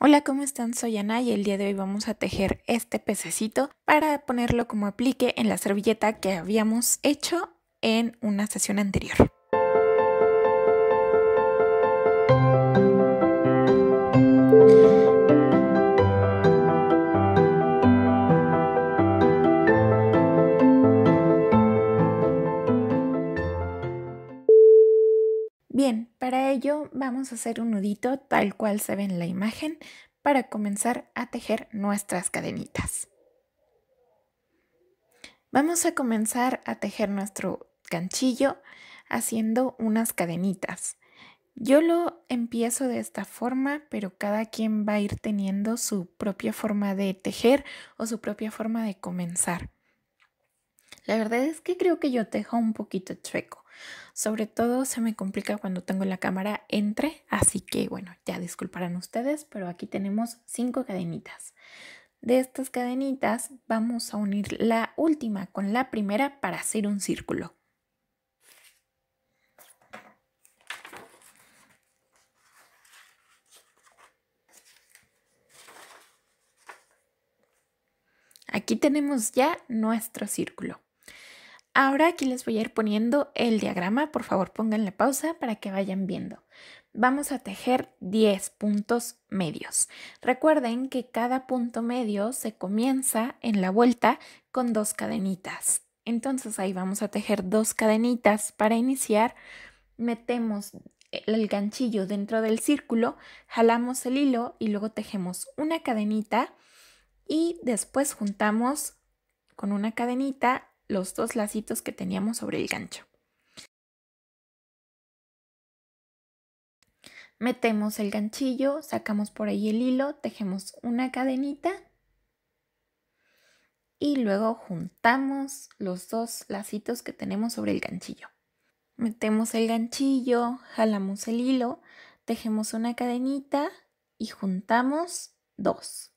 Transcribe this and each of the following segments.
Hola, ¿cómo están? Soy Ana y el día de hoy vamos a tejer este pececito para ponerlo como aplique en la servilleta que habíamos hecho en una sesión anterior. Bien, para ello vamos a hacer un nudito tal cual se ve en la imagen para comenzar a tejer nuestras cadenitas. Vamos a comenzar a tejer nuestro ganchillo haciendo unas cadenitas. Yo lo empiezo de esta forma, pero cada quien va a ir teniendo su propia forma de tejer o su propia forma de comenzar. La verdad es que creo que yo tejo un poquito chueco, sobre todo se me complica cuando tengo la cámara entre, así que bueno, ya disculparán ustedes, pero aquí tenemos cinco cadenitas. De estas cadenitas vamos a unir la última con la primera para hacer un círculo. Aquí tenemos ya nuestro círculo. Ahora aquí les voy a ir poniendo el diagrama, por favor la pausa para que vayan viendo. Vamos a tejer 10 puntos medios. Recuerden que cada punto medio se comienza en la vuelta con dos cadenitas. Entonces ahí vamos a tejer dos cadenitas para iniciar. Metemos el ganchillo dentro del círculo, jalamos el hilo y luego tejemos una cadenita y después juntamos con una cadenita los dos lacitos que teníamos sobre el gancho. Metemos el ganchillo, sacamos por ahí el hilo, tejemos una cadenita y luego juntamos los dos lacitos que tenemos sobre el ganchillo. Metemos el ganchillo, jalamos el hilo, tejemos una cadenita y juntamos dos.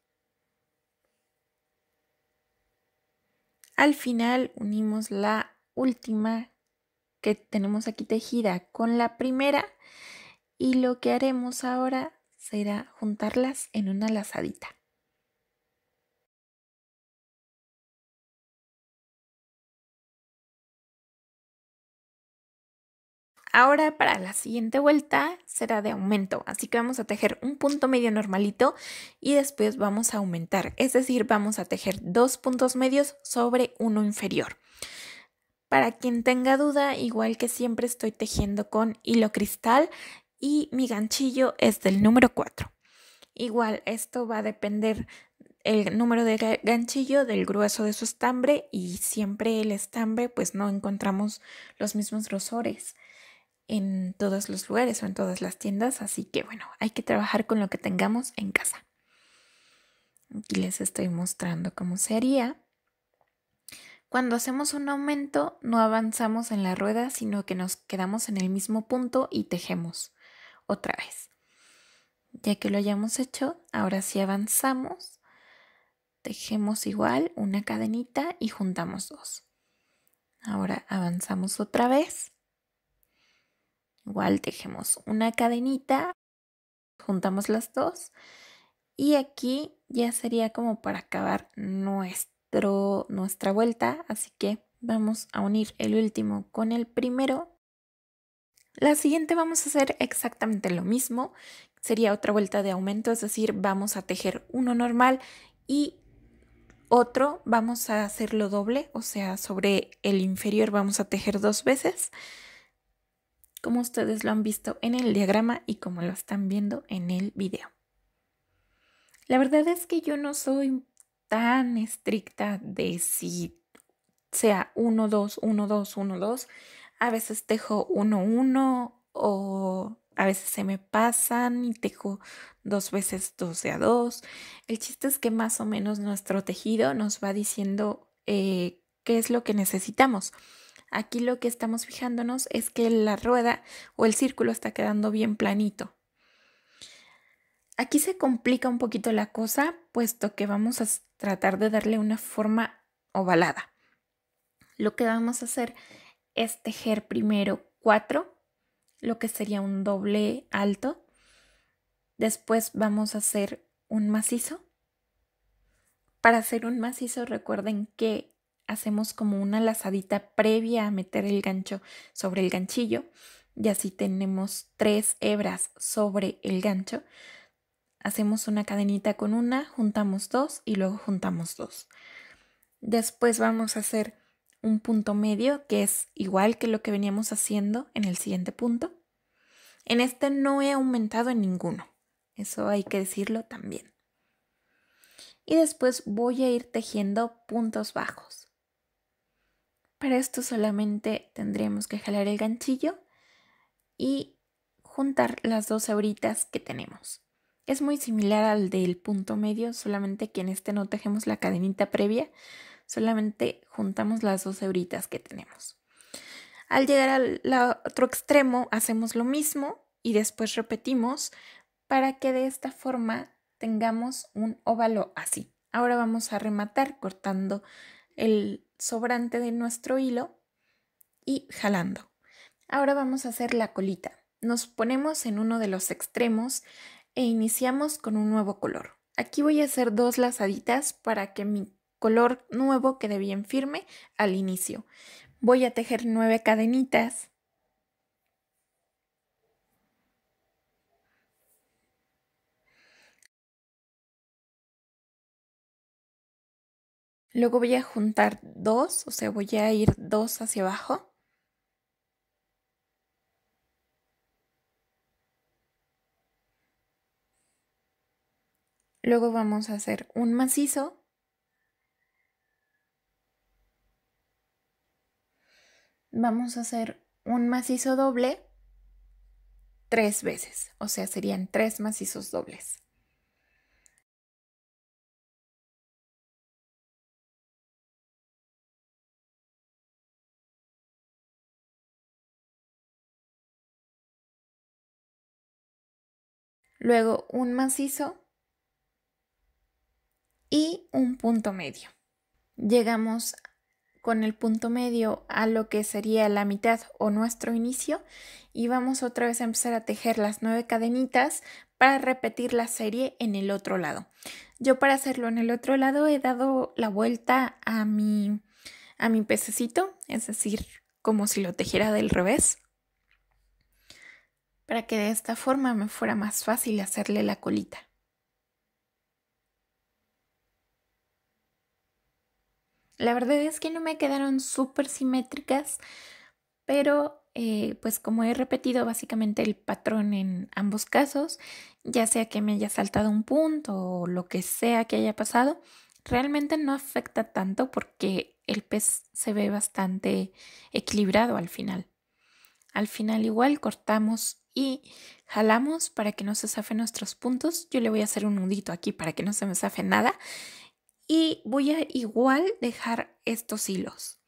Al final unimos la última que tenemos aquí tejida con la primera y lo que haremos ahora será juntarlas en una lazadita. Ahora para la siguiente vuelta será de aumento, así que vamos a tejer un punto medio normalito y después vamos a aumentar, es decir, vamos a tejer dos puntos medios sobre uno inferior. Para quien tenga duda, igual que siempre estoy tejiendo con hilo cristal y mi ganchillo es del número 4. Igual, esto va a depender el número de ganchillo, del grueso de su estambre y siempre el estambre, pues no encontramos los mismos grosores en todos los lugares o en todas las tiendas, así que bueno, hay que trabajar con lo que tengamos en casa. Aquí les estoy mostrando cómo sería Cuando hacemos un aumento no avanzamos en la rueda, sino que nos quedamos en el mismo punto y tejemos otra vez. Ya que lo hayamos hecho, ahora sí avanzamos, tejemos igual una cadenita y juntamos dos. Ahora avanzamos otra vez Igual tejemos una cadenita, juntamos las dos y aquí ya sería como para acabar nuestro, nuestra vuelta, así que vamos a unir el último con el primero. La siguiente vamos a hacer exactamente lo mismo, sería otra vuelta de aumento, es decir, vamos a tejer uno normal y otro vamos a hacerlo doble, o sea, sobre el inferior vamos a tejer dos veces como ustedes lo han visto en el diagrama y como lo están viendo en el video. La verdad es que yo no soy tan estricta de si sea 1, 2, 1, 2, 1, 2. A veces tejo 1, 1 o a veces se me pasan y tejo dos veces 12 a 2. El chiste es que más o menos nuestro tejido nos va diciendo eh, qué es lo que necesitamos. Aquí lo que estamos fijándonos es que la rueda o el círculo está quedando bien planito. Aquí se complica un poquito la cosa, puesto que vamos a tratar de darle una forma ovalada. Lo que vamos a hacer es tejer primero 4, lo que sería un doble alto. Después vamos a hacer un macizo. Para hacer un macizo recuerden que hacemos como una lazadita previa a meter el gancho sobre el ganchillo y así tenemos tres hebras sobre el gancho. Hacemos una cadenita con una, juntamos dos y luego juntamos dos. Después vamos a hacer un punto medio que es igual que lo que veníamos haciendo en el siguiente punto. En este no he aumentado en ninguno, eso hay que decirlo también. Y después voy a ir tejiendo puntos bajos. Para esto solamente tendríamos que jalar el ganchillo y juntar las dos hebritas que tenemos. Es muy similar al del punto medio, solamente que en este no tejemos la cadenita previa, solamente juntamos las dos hebritas que tenemos. Al llegar al otro extremo hacemos lo mismo y después repetimos para que de esta forma tengamos un óvalo así. Ahora vamos a rematar cortando el sobrante de nuestro hilo y jalando. Ahora vamos a hacer la colita. Nos ponemos en uno de los extremos e iniciamos con un nuevo color. Aquí voy a hacer dos lazaditas para que mi color nuevo quede bien firme al inicio. Voy a tejer nueve cadenitas Luego voy a juntar dos, o sea, voy a ir dos hacia abajo. Luego vamos a hacer un macizo. Vamos a hacer un macizo doble tres veces, o sea, serían tres macizos dobles. luego un macizo y un punto medio. Llegamos con el punto medio a lo que sería la mitad o nuestro inicio y vamos otra vez a empezar a tejer las nueve cadenitas para repetir la serie en el otro lado. Yo para hacerlo en el otro lado he dado la vuelta a mi, a mi pececito, es decir, como si lo tejiera del revés para que de esta forma me fuera más fácil hacerle la colita. La verdad es que no me quedaron súper simétricas, pero eh, pues como he repetido básicamente el patrón en ambos casos, ya sea que me haya saltado un punto o lo que sea que haya pasado, realmente no afecta tanto porque el pez se ve bastante equilibrado al final. Al final igual cortamos y jalamos para que no se zafen nuestros puntos. Yo le voy a hacer un nudito aquí para que no se me zafe nada. Y voy a igual dejar estos hilos.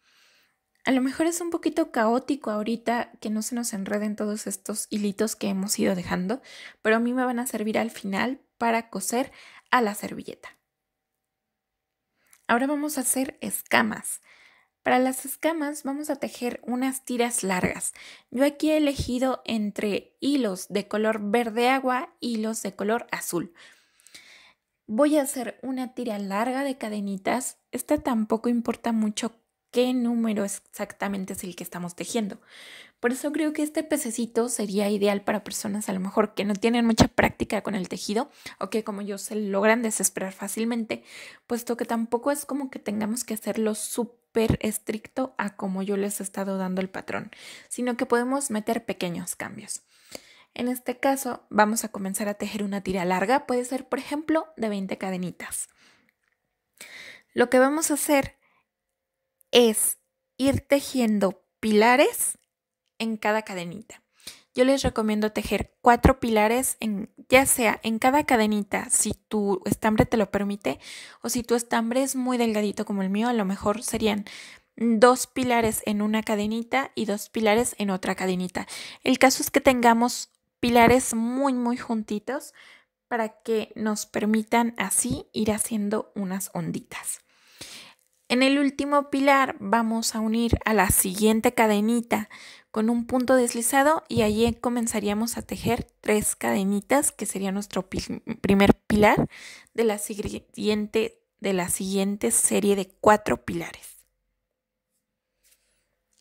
A lo mejor es un poquito caótico ahorita que no se nos enreden todos estos hilitos que hemos ido dejando, pero a mí me van a servir al final para coser a la servilleta. Ahora vamos a hacer escamas. Para las escamas vamos a tejer unas tiras largas. Yo aquí he elegido entre hilos de color verde agua y hilos de color azul. Voy a hacer una tira larga de cadenitas. Esta tampoco importa mucho qué número exactamente es el que estamos tejiendo. Por eso creo que este pececito sería ideal para personas a lo mejor que no tienen mucha práctica con el tejido o que como yo se logran desesperar fácilmente, puesto que tampoco es como que tengamos que hacerlo súper estricto a como yo les he estado dando el patrón, sino que podemos meter pequeños cambios. En este caso, vamos a comenzar a tejer una tira larga, puede ser por ejemplo de 20 cadenitas. Lo que vamos a hacer es ir tejiendo pilares en cada cadenita yo les recomiendo tejer cuatro pilares, en, ya sea en cada cadenita, si tu estambre te lo permite, o si tu estambre es muy delgadito como el mío, a lo mejor serían dos pilares en una cadenita y dos pilares en otra cadenita. El caso es que tengamos pilares muy, muy juntitos para que nos permitan así ir haciendo unas onditas. En el último pilar vamos a unir a la siguiente cadenita con un punto deslizado y allí comenzaríamos a tejer tres cadenitas que sería nuestro primer pilar de la siguiente de la siguiente serie de cuatro pilares.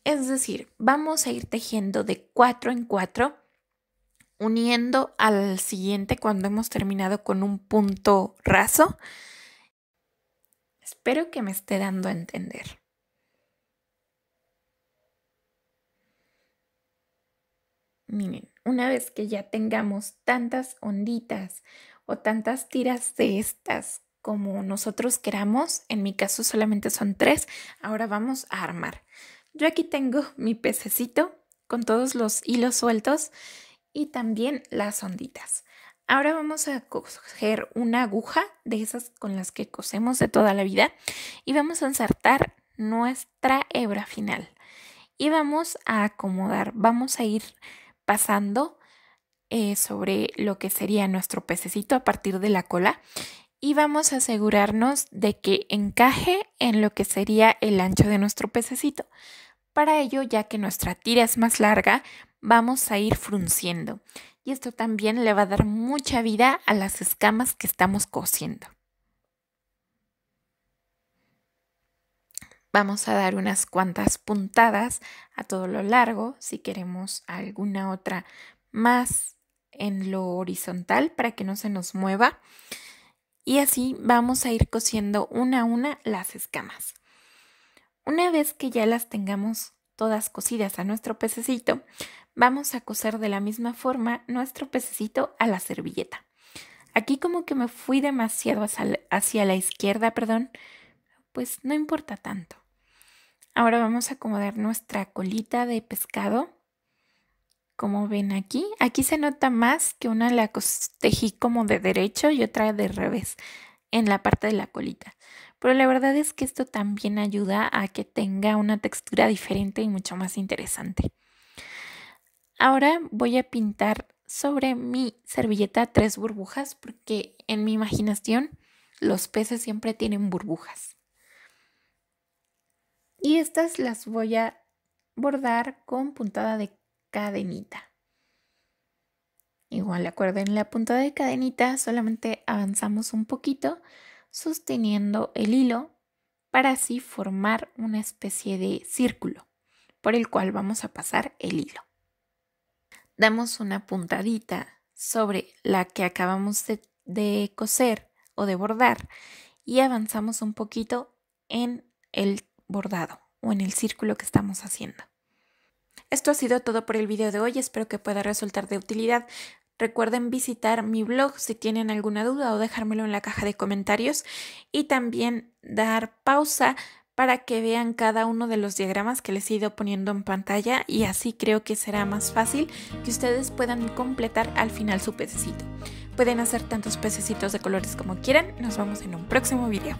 Es decir, vamos a ir tejiendo de cuatro en cuatro, uniendo al siguiente cuando hemos terminado con un punto raso Espero que me esté dando a entender. Miren, una vez que ya tengamos tantas onditas o tantas tiras de estas como nosotros queramos, en mi caso solamente son tres, ahora vamos a armar. Yo aquí tengo mi pececito con todos los hilos sueltos y también las onditas. Ahora vamos a coger una aguja de esas con las que cosemos de toda la vida y vamos a ensartar nuestra hebra final. Y vamos a acomodar, vamos a ir pasando eh, sobre lo que sería nuestro pececito a partir de la cola y vamos a asegurarnos de que encaje en lo que sería el ancho de nuestro pececito. Para ello, ya que nuestra tira es más larga, vamos a ir frunciendo. Y esto también le va a dar mucha vida a las escamas que estamos cosiendo. Vamos a dar unas cuantas puntadas a todo lo largo, si queremos alguna otra más en lo horizontal para que no se nos mueva. Y así vamos a ir cosiendo una a una las escamas. Una vez que ya las tengamos todas cosidas a nuestro pececito, vamos a coser de la misma forma nuestro pececito a la servilleta. Aquí como que me fui demasiado hacia la izquierda, perdón, pues no importa tanto. Ahora vamos a acomodar nuestra colita de pescado. Como ven aquí, aquí se nota más que una la tejí como de derecho y otra de revés en la parte de la colita. Pero la verdad es que esto también ayuda a que tenga una textura diferente y mucho más interesante. Ahora voy a pintar sobre mi servilleta tres burbujas porque en mi imaginación los peces siempre tienen burbujas. Y estas las voy a bordar con puntada de cadenita. Igual acuerden la puntada de cadenita, solamente avanzamos un poquito sosteniendo el hilo para así formar una especie de círculo por el cual vamos a pasar el hilo damos una puntadita sobre la que acabamos de, coser o de bordar y avanzamos un poquito en el bordado o en el círculo que estamos haciendo. Esto ha sido todo por el video de hoy, espero que pueda resultar de utilidad. Recuerden visitar mi blog si tienen alguna duda o dejármelo en la caja de comentarios y también dar pausa para que vean cada uno de los diagramas que les he ido poniendo en pantalla y así creo que será más fácil que ustedes puedan completar al final su pececito. Pueden hacer tantos pececitos de colores como quieran. Nos vemos en un próximo video.